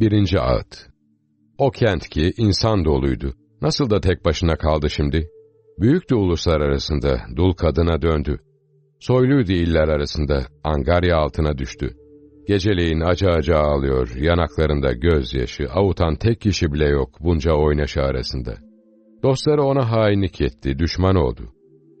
Birinci ağıt. O kent ki insan doluydu. Nasıl da tek başına kaldı şimdi? Büyük de uluslar arasında dul kadına döndü. Soyluydu iller arasında, angarya altına düştü. Geceleyin acı acı ağlıyor, yanaklarında gözyaşı, avutan tek kişi bile yok bunca oynaşı arasında. Dostları ona hainlik etti, düşman oldu.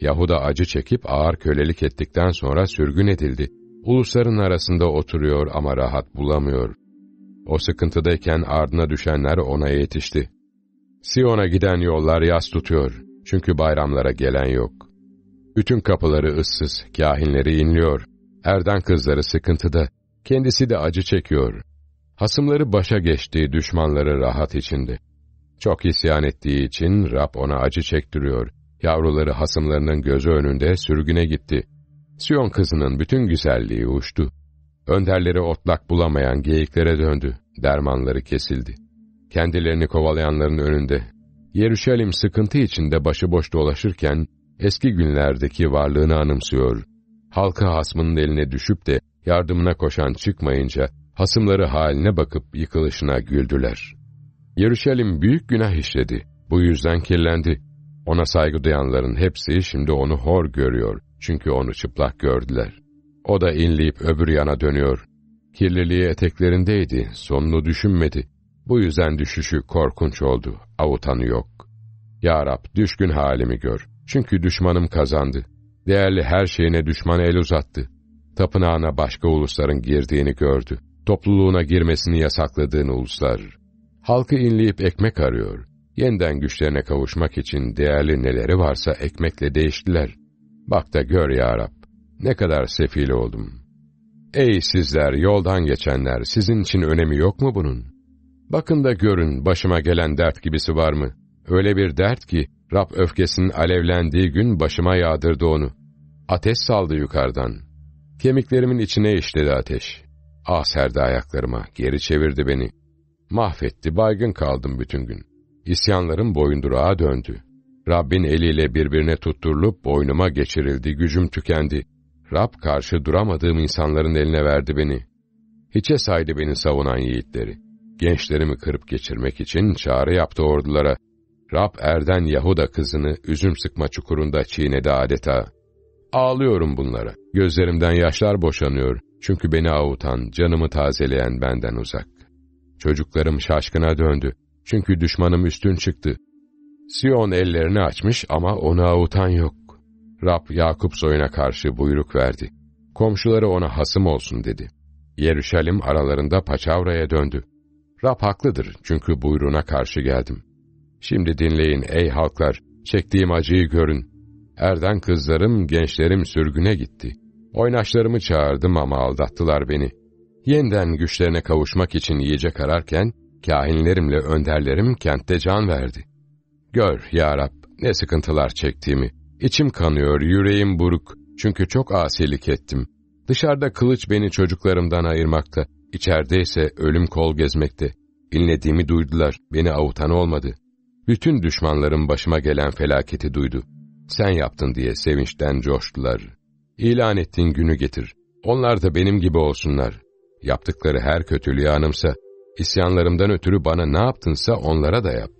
Yahuda acı çekip ağır kölelik ettikten sonra sürgün edildi. Ulusların arasında oturuyor ama rahat bulamıyor. O sıkıntıdayken ardına düşenler ona yetişti. Siyon'a giden yollar yas tutuyor. Çünkü bayramlara gelen yok. Bütün kapıları ıssız, kahinleri inliyor. Erden kızları sıkıntıda. Kendisi de acı çekiyor. Hasımları başa geçtiği düşmanları rahat içinde. Çok isyan ettiği için Rab ona acı çektiriyor. Yavruları hasımlarının gözü önünde sürgüne gitti. Siyon kızının bütün güzelliği uçtu. Önderleri otlak bulamayan geyiklere döndü, dermanları kesildi. Kendilerini kovalayanların önünde, Yeruşalim sıkıntı içinde başıboş dolaşırken, eski günlerdeki varlığını anımsıyor. Halka hasmının eline düşüp de yardımına koşan çıkmayınca, hasımları haline bakıp yıkılışına güldüler. Yeruşalim büyük günah işledi, bu yüzden kirlendi. Ona saygı duyanların hepsi şimdi onu hor görüyor, çünkü onu çıplak gördüler. O da inleyip öbür yana dönüyor. Kirliliği eteklerindeydi, sonunu düşünmedi. Bu yüzden düşüşü korkunç oldu, avutanı yok. Ya Rab, düşkün halimi gör. Çünkü düşmanım kazandı. Değerli her şeyine düşman el uzattı. Tapınağına başka ulusların girdiğini gördü. Topluluğuna girmesini yasakladığın uluslar. Halkı inleyip ekmek arıyor. Yeniden güçlerine kavuşmak için değerli neleri varsa ekmekle değiştiler. Bak da gör ya Rab. Ne kadar sefil oldum. Ey sizler, yoldan geçenler, sizin için önemi yok mu bunun? Bakın da görün, başıma gelen dert gibisi var mı? Öyle bir dert ki, Rab öfkesinin alevlendiği gün başıma yağdırdı onu. Ateş saldı yukarıdan. Kemiklerimin içine işledi ateş. Ah serdi ayaklarıma, geri çevirdi beni. Mahvetti, baygın kaldım bütün gün. İsyanlarım boyundurağa döndü. Rabbin eliyle birbirine tutturulup boynuma geçirildi, gücüm tükendi. Rab karşı duramadığım insanların eline verdi beni. Hiçe saydı beni savunan yiğitleri. Gençlerimi kırıp geçirmek için çağrı yaptı ordulara. Rab erden Yahuda kızını üzüm sıkma çukurunda çiğnedi adeta. Ağlıyorum bunlara. Gözlerimden yaşlar boşanıyor. Çünkü beni avutan, canımı tazeleyen benden uzak. Çocuklarım şaşkına döndü. Çünkü düşmanım üstün çıktı. Sion ellerini açmış ama onu avutan yok. Rab Yakup soyuna karşı buyruk verdi. Komşuları ona hasım olsun dedi. Yerüşalim aralarında paçavraya döndü. Rab haklıdır çünkü buyruğuna karşı geldim. Şimdi dinleyin ey halklar, çektiğim acıyı görün. Erden kızlarım, gençlerim sürgüne gitti. Oynaşlarımı çağırdım ama aldattılar beni. Yeniden güçlerine kavuşmak için yiyecek ararken, kahinlerimle önderlerim kentte can verdi. Gör ya Rab, ne sıkıntılar çektiğimi.'' İçim kanıyor, yüreğim buruk. Çünkü çok asilik ettim. Dışarıda kılıç beni çocuklarımdan ayırmakta. İçeride ise ölüm kol gezmekte. İnlediğimi duydular, beni avutan olmadı. Bütün düşmanların başıma gelen felaketi duydu. Sen yaptın diye sevinçten coştular. İlan ettiğin günü getir. Onlar da benim gibi olsunlar. Yaptıkları her kötülüğü anımsa, isyanlarımdan ötürü bana ne yaptınsa onlara da yap.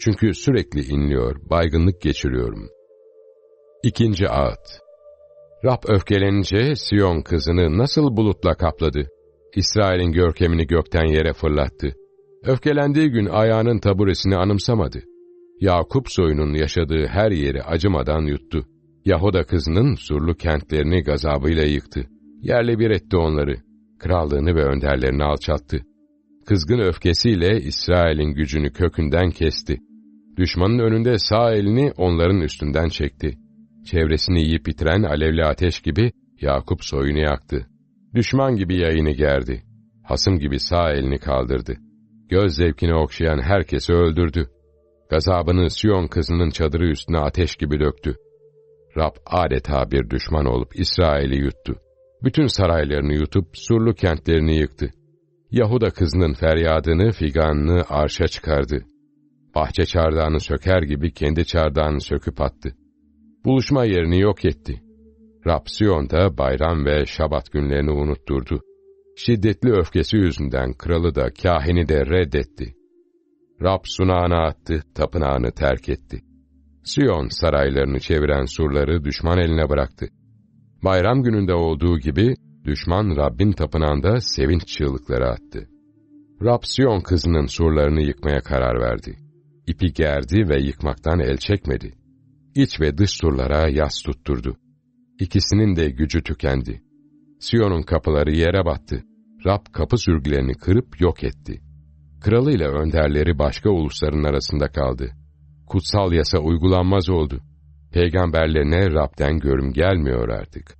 Çünkü sürekli inliyor, baygınlık geçiriyorum.'' İkinci Ağıt Rab öfkelenince Siyon kızını nasıl bulutla kapladı? İsrail'in görkemini gökten yere fırlattı. Öfkelendiği gün ayağının taburesini anımsamadı. Yakup soyunun yaşadığı her yeri acımadan yuttu. Yahuda kızının surlu kentlerini gazabıyla yıktı. Yerle bir etti onları. Krallığını ve önderlerini alçattı. Kızgın öfkesiyle İsrail'in gücünü kökünden kesti. Düşmanın önünde sağ elini onların üstünden çekti. Çevresini yiyip bitiren alevli ateş gibi Yakup soyunu yaktı. Düşman gibi yayını gerdi. Hasım gibi sağ elini kaldırdı. Göz zevkini okşayan herkesi öldürdü. Gazabını Siyon kızının çadırı üstüne ateş gibi döktü. Rab adeta bir düşman olup İsrail'i yuttu. Bütün saraylarını yutup surlu kentlerini yıktı. Yahuda kızının feryadını, figanını arşa çıkardı. Bahçe çardağını söker gibi kendi çardağını söküp attı buluşma yerini yok etti. Rab Siyon'da bayram ve şabat günlerini unutturdu. Şiddetli öfkesi yüzünden kralı da kahini de reddetti. Rab sunağını attı, tapınağını terk etti. Sion saraylarını çeviren surları düşman eline bıraktı. Bayram gününde olduğu gibi düşman Rabbin tapınağında sevinç çığlıkları attı. Rab Siyon kızının surlarını yıkmaya karar verdi. İpi gerdi ve yıkmaktan el çekmedi iç ve dış surlara yas tutturdu. İkisinin de gücü tükendi. Siyon'un kapıları yere battı. Rab kapı sürgülerini kırıp yok etti. Kralıyla önderleri başka ulusların arasında kaldı. Kutsal yasa uygulanmaz oldu. Peygamberlerine Rab'den görüm gelmiyor artık.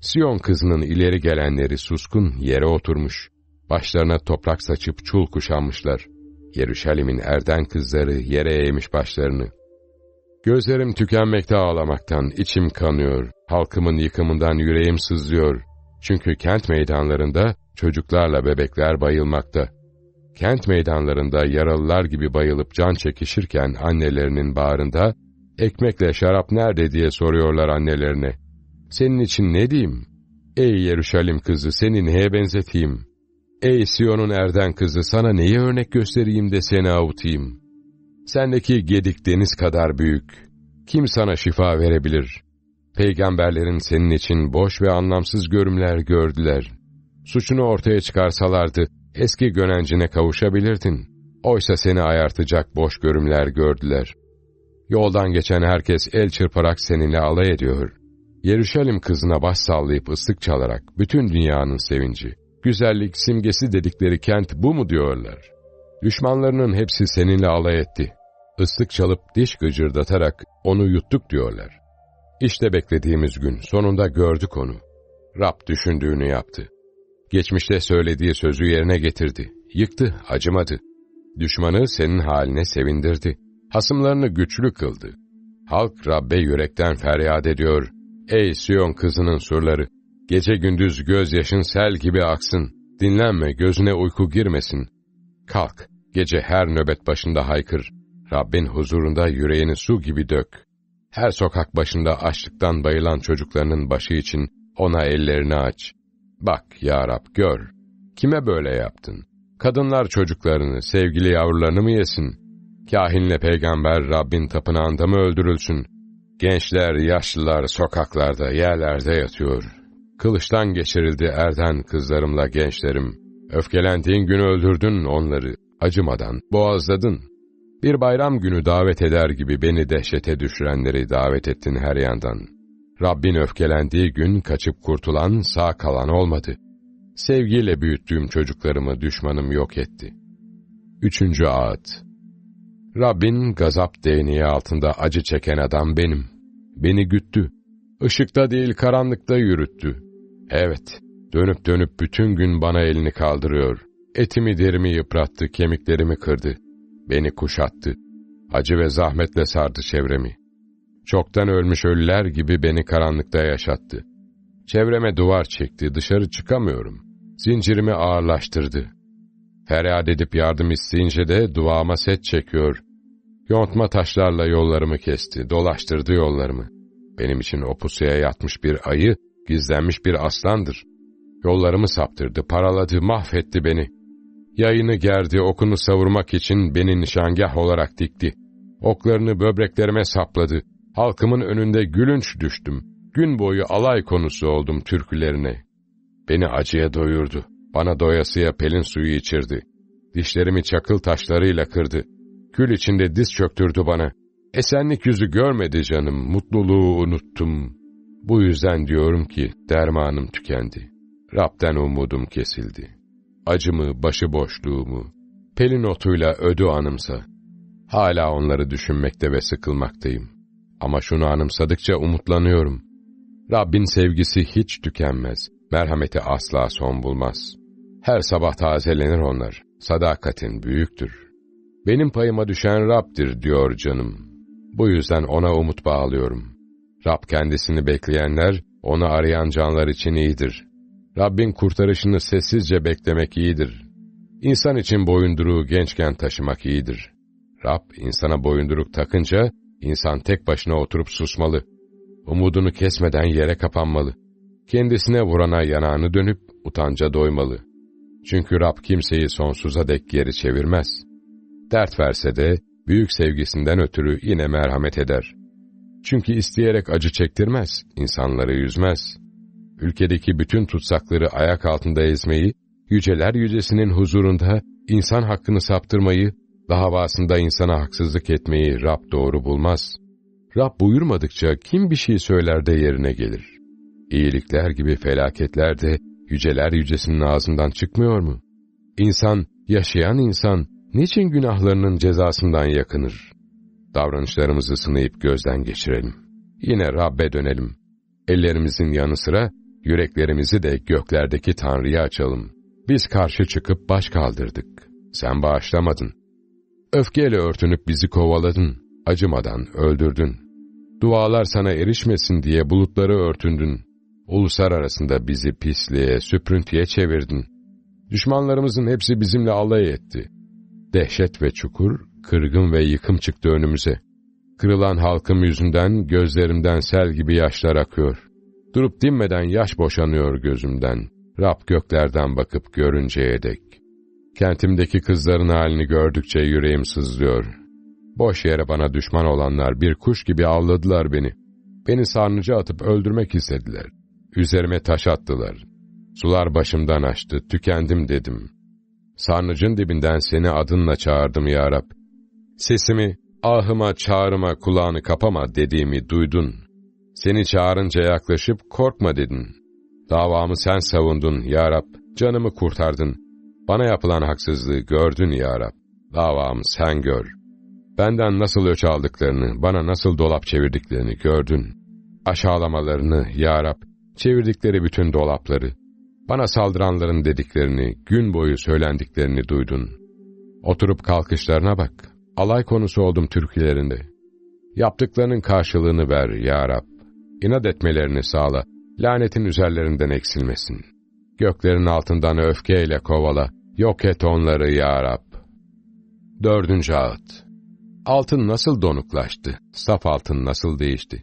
Siyon kızının ileri gelenleri suskun yere oturmuş. Başlarına toprak saçıp çul kuşanmışlar. Yeruşalim'in erden kızları yere eğmiş başlarını.'' Gözlerim tükenmekte ağlamaktan, içim kanıyor, halkımın yıkımından yüreğim sızlıyor. Çünkü kent meydanlarında çocuklarla bebekler bayılmakta. Kent meydanlarında yaralılar gibi bayılıp can çekişirken annelerinin bağrında, ekmekle şarap nerede diye soruyorlar annelerine. Senin için ne diyeyim? Ey Yeruşalim kızı seni neye benzeteyim? Ey Siyon'un erden kızı sana neyi örnek göstereyim de seni avutayım?'' Sendeki gedik deniz kadar büyük. Kim sana şifa verebilir? Peygamberlerin senin için boş ve anlamsız görümler gördüler. Suçunu ortaya çıkarsalardı, eski gönencine kavuşabilirdin. Oysa seni ayartacak boş görümler gördüler. Yoldan geçen herkes el çırparak seninle alay ediyor. Yerüşalim kızına baş sallayıp ıslık çalarak bütün dünyanın sevinci, güzellik simgesi dedikleri kent bu mu diyorlar? Düşmanlarının hepsi seninle alay etti. Islık çalıp diş gıcırdatarak onu yuttuk diyorlar. İşte beklediğimiz gün sonunda gördük onu. Rab düşündüğünü yaptı. Geçmişte söylediği sözü yerine getirdi. Yıktı, acımadı. Düşmanı senin haline sevindirdi. Hasımlarını güçlü kıldı. Halk Rabbe yürekten feryat ediyor. Ey Siyon kızının surları! Gece gündüz gözyaşın sel gibi aksın. Dinlenme, gözüne uyku girmesin. Kalk, Gece her nöbet başında haykır, Rabbin huzurunda yüreğini su gibi dök. Her sokak başında açlıktan bayılan çocuklarının başı için ona ellerini aç. Bak ya Rab gör, kime böyle yaptın? Kadınlar çocuklarını, sevgili yavrularını mı yesin? Kahinle peygamber Rabbin tapınağında mı öldürülsün? Gençler, yaşlılar sokaklarda, yerlerde yatıyor. Kılıçtan geçirildi erden kızlarımla gençlerim. Öfkelendiğin gün öldürdün onları acımadan boğazladın. Bir bayram günü davet eder gibi beni dehşete düşürenleri davet ettin her yandan. Rabbin öfkelendiği gün kaçıp kurtulan sağ kalan olmadı. Sevgiyle büyüttüğüm çocuklarımı düşmanım yok etti. Üçüncü ağıt Rabbin gazap değneği altında acı çeken adam benim. Beni güttü. Işıkta değil karanlıkta yürüttü. Evet, dönüp dönüp bütün gün bana elini kaldırıyor. Etimi derimi yıprattı, kemiklerimi kırdı. Beni kuşattı. Acı ve zahmetle sardı çevremi. Çoktan ölmüş ölüler gibi beni karanlıkta yaşattı. Çevreme duvar çekti, dışarı çıkamıyorum. Zincirimi ağırlaştırdı. Feryat edip yardım isteyince de duama set çekiyor. Yontma taşlarla yollarımı kesti, dolaştırdı yollarımı. Benim için opusuya yatmış bir ayı, gizlenmiş bir aslandır. Yollarımı saptırdı, paraladı, mahvetti beni.'' Yayını gerdi, okunu savurmak için beni nişangah olarak dikti. Oklarını böbreklerime sapladı. Halkımın önünde gülünç düştüm. Gün boyu alay konusu oldum türkülerine. Beni acıya doyurdu. Bana doyasıya pelin suyu içirdi. Dişlerimi çakıl taşlarıyla kırdı. Kül içinde diz çöktürdü bana. Esenlik yüzü görmedi canım, mutluluğu unuttum. Bu yüzden diyorum ki dermanım tükendi. Rab'den umudum kesildi.'' acımı, başıboşluğumu, pelin otuyla ödü anımsa. Hala onları düşünmekte ve sıkılmaktayım. Ama şunu anımsadıkça umutlanıyorum. Rabbin sevgisi hiç tükenmez, merhameti asla son bulmaz. Her sabah tazelenir onlar, sadakatin büyüktür. Benim payıma düşen Rab'dir diyor canım. Bu yüzden ona umut bağlıyorum. Rab kendisini bekleyenler, onu arayan canlar için iyidir.'' Rabbin kurtarışını sessizce beklemek iyidir. İnsan için boyunduruğu gençken taşımak iyidir. Rab insana boyunduruk takınca insan tek başına oturup susmalı. Umudunu kesmeden yere kapanmalı. Kendisine vurana yanağını dönüp utanca doymalı. Çünkü Rab kimseyi sonsuza dek geri çevirmez. Dert verse de büyük sevgisinden ötürü yine merhamet eder. Çünkü isteyerek acı çektirmez, insanları yüzmez ülkedeki bütün tutsakları ayak altında ezmeyi, yüceler yücesinin huzurunda insan hakkını saptırmayı, davasında insana haksızlık etmeyi Rab doğru bulmaz. Rab buyurmadıkça kim bir şey söyler de yerine gelir. İyilikler gibi felaketler de yüceler yücesinin ağzından çıkmıyor mu? İnsan, yaşayan insan, niçin günahlarının cezasından yakınır? Davranışlarımızı sınayıp gözden geçirelim. Yine Rab'be dönelim. Ellerimizin yanı sıra Yüreklerimizi de göklerdeki Tanrı'ya açalım. Biz karşı çıkıp baş kaldırdık. Sen bağışlamadın. Öfkeyle örtünüp bizi kovaladın. Acımadan öldürdün. Dualar sana erişmesin diye bulutları örtündün. Uluslar arasında bizi pisliğe, süprüntüye çevirdin. Düşmanlarımızın hepsi bizimle alay etti. Dehşet ve çukur, kırgın ve yıkım çıktı önümüze. Kırılan halkım yüzünden gözlerimden sel gibi yaşlar akıyor. Durup dinmeden yaş boşanıyor gözümden. Rab göklerden bakıp görünceye dek. Kentimdeki kızların halini gördükçe yüreğim sızlıyor. Boş yere bana düşman olanlar bir kuş gibi avladılar beni. Beni sarnıca atıp öldürmek istediler. Üzerime taş attılar. Sular başımdan açtı, tükendim dedim. Sarnıcın dibinden seni adınla çağırdım ya Rab. Sesimi, ahıma, çağrıma kulağını kapama dediğimi duydun. Seni çağırınca yaklaşıp korkma dedin. Davamı sen savundun ya Rab, canımı kurtardın. Bana yapılan haksızlığı gördün ya Rab. Davamı sen gör. Benden nasıl öç aldıklarını, bana nasıl dolap çevirdiklerini gördün. Aşağılamalarını ya Rab, çevirdikleri bütün dolapları, bana saldıranların dediklerini, gün boyu söylendiklerini duydun. Oturup kalkışlarına bak. Alay konusu oldum türkülerinde. Yaptıklarının karşılığını ver ya Rab inat etmelerini sağla, lanetin üzerlerinden eksilmesin. Göklerin altından öfkeyle kovala, yok et onları ya Rab. Dördüncü ağıt. Altın nasıl donuklaştı, saf altın nasıl değişti.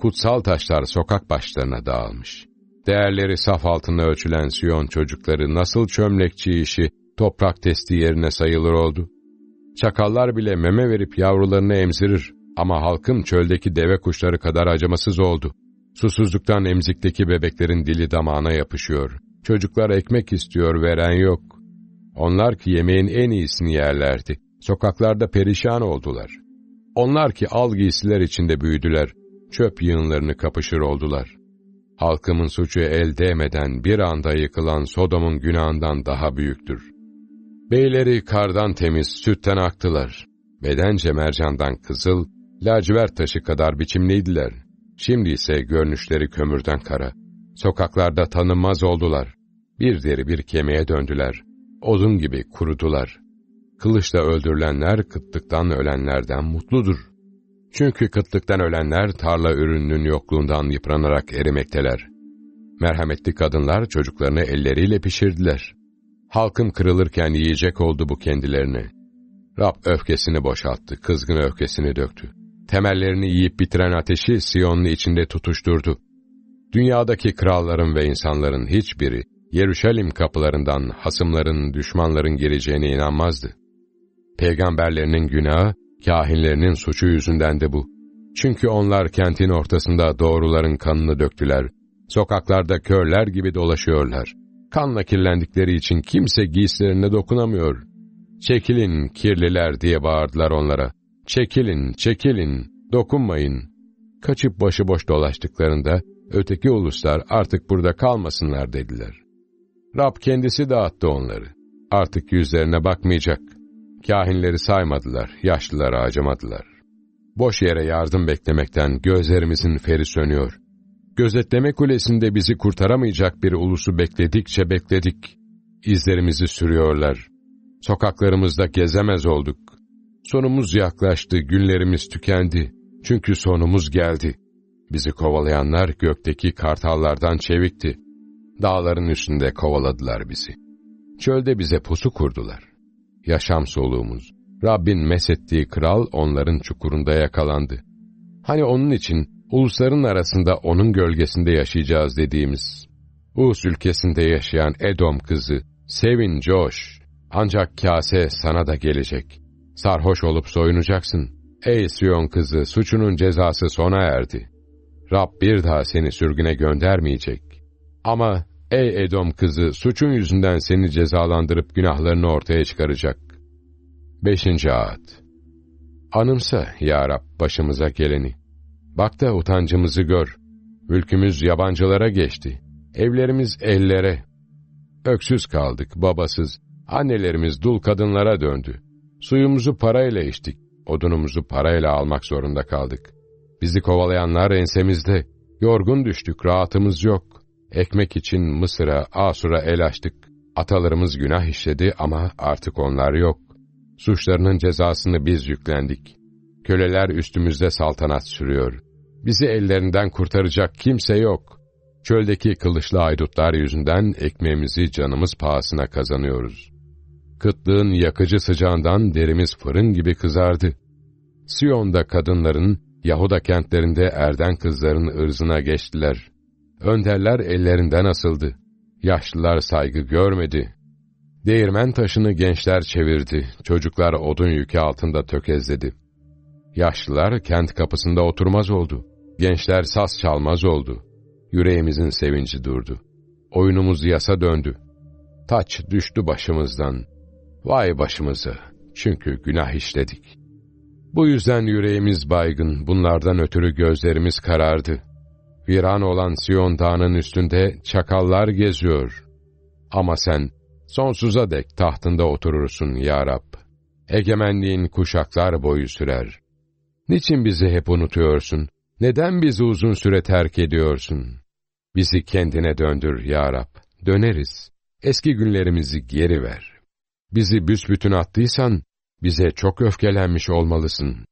Kutsal taşlar sokak başlarına dağılmış. Değerleri saf altına ölçülen Siyon çocukları nasıl çömlekçi işi, toprak testi yerine sayılır oldu. Çakallar bile meme verip yavrularını emzirir. Ama halkım çöldeki deve kuşları kadar acımasız oldu. Susuzluktan emzikteki bebeklerin dili damağına yapışıyor. Çocuklar ekmek istiyor, veren yok. Onlar ki yemeğin en iyisini yerlerdi. Sokaklarda perişan oldular. Onlar ki al giysiler içinde büyüdüler. Çöp yığınlarını kapışır oldular. Halkımın suçu el değmeden bir anda yıkılan Sodom'un günahından daha büyüktür. Beyleri kardan temiz, sütten aktılar. Bedence mercandan kızıl, lacivert taşı kadar biçimliydiler. Şimdi ise görünüşleri kömürden kara. Sokaklarda tanınmaz oldular. Bir deri bir kemiğe döndüler. Odun gibi kurudular. Kılıçla öldürülenler kıtlıktan ölenlerden mutludur. Çünkü kıtlıktan ölenler tarla ürününün yokluğundan yıpranarak erimekteler. Merhametli kadınlar çocuklarını elleriyle pişirdiler. Halkım kırılırken yiyecek oldu bu kendilerini. Rab öfkesini boşalttı, kızgın öfkesini döktü temellerini yiyip bitiren ateşi Siyon'un içinde tutuşturdu. Dünyadaki kralların ve insanların hiçbiri, Yeruşalim kapılarından hasımların, düşmanların gireceğine inanmazdı. Peygamberlerinin günahı, kahinlerinin suçu yüzünden de bu. Çünkü onlar kentin ortasında doğruların kanını döktüler, sokaklarda körler gibi dolaşıyorlar. Kanla kirlendikleri için kimse giysilerine dokunamıyor. Çekilin kirliler diye bağırdılar onlara. Çekilin, çekilin, dokunmayın. Kaçıp başıboş dolaştıklarında öteki uluslar artık burada kalmasınlar dediler. Rab kendisi dağıttı onları. Artık yüzlerine bakmayacak. Kahinleri saymadılar, yaşlılara acımadılar. Boş yere yardım beklemekten gözlerimizin feri sönüyor. Gözetleme kulesinde bizi kurtaramayacak bir ulusu bekledikçe bekledik. İzlerimizi sürüyorlar. Sokaklarımızda gezemez olduk. Sonumuz yaklaştı, günlerimiz tükendi. Çünkü sonumuz geldi. Bizi kovalayanlar gökteki kartallardan çevikti. Dağların üstünde kovaladılar bizi. Çölde bize pusu kurdular. Yaşam soluğumuz, Rabbin mesettiği kral onların çukurunda yakalandı. Hani onun için ulusların arasında onun gölgesinde yaşayacağız dediğimiz, Uğuz ülkesinde yaşayan Edom kızı, sevin Josh. ancak kase sana da gelecek. Sarhoş olup soyunacaksın. Ey Siyon kızı, suçunun cezası sona erdi. Rab bir daha seni sürgüne göndermeyecek. Ama ey Edom kızı, suçun yüzünden seni cezalandırıp günahlarını ortaya çıkaracak. Beşinci Ağat Anımsa ya Rab başımıza geleni. Bak da utancımızı gör. Ülkümüz yabancılara geçti. Evlerimiz ellere. Öksüz kaldık, babasız. Annelerimiz dul kadınlara döndü. Suyumuzu parayla içtik, odunumuzu parayla almak zorunda kaldık. Bizi kovalayanlar ensemizde, yorgun düştük, rahatımız yok. Ekmek için Mısır'a, Asur'a el açtık. Atalarımız günah işledi ama artık onlar yok. Suçlarının cezasını biz yüklendik. Köleler üstümüzde saltanat sürüyor. Bizi ellerinden kurtaracak kimse yok. Çöldeki kılıçlı aydutlar yüzünden ekmeğimizi canımız pahasına kazanıyoruz.'' Kıtlığın yakıcı sıcağından derimiz fırın gibi kızardı. Siyon'da kadınların, Yahuda kentlerinde erden kızların ırzına geçtiler. Önderler ellerinden asıldı. Yaşlılar saygı görmedi. Değirmen taşını gençler çevirdi. Çocuklar odun yükü altında tökezledi. Yaşlılar kent kapısında oturmaz oldu. Gençler sas çalmaz oldu. Yüreğimizin sevinci durdu. Oyunumuz yasa döndü. Taç düştü başımızdan. Vay başımızı, çünkü günah işledik. Bu yüzden yüreğimiz baygın, bunlardan ötürü gözlerimiz karardı. Viran olan Siyon dağının üstünde çakallar geziyor. Ama sen sonsuza dek tahtında oturursun ya Rab. Egemenliğin kuşaklar boyu sürer. Niçin bizi hep unutuyorsun? Neden bizi uzun süre terk ediyorsun? Bizi kendine döndür ya Rab. Döneriz. Eski günlerimizi geri ver.'' bizi büsbütün attıysan, bize çok öfkelenmiş olmalısın.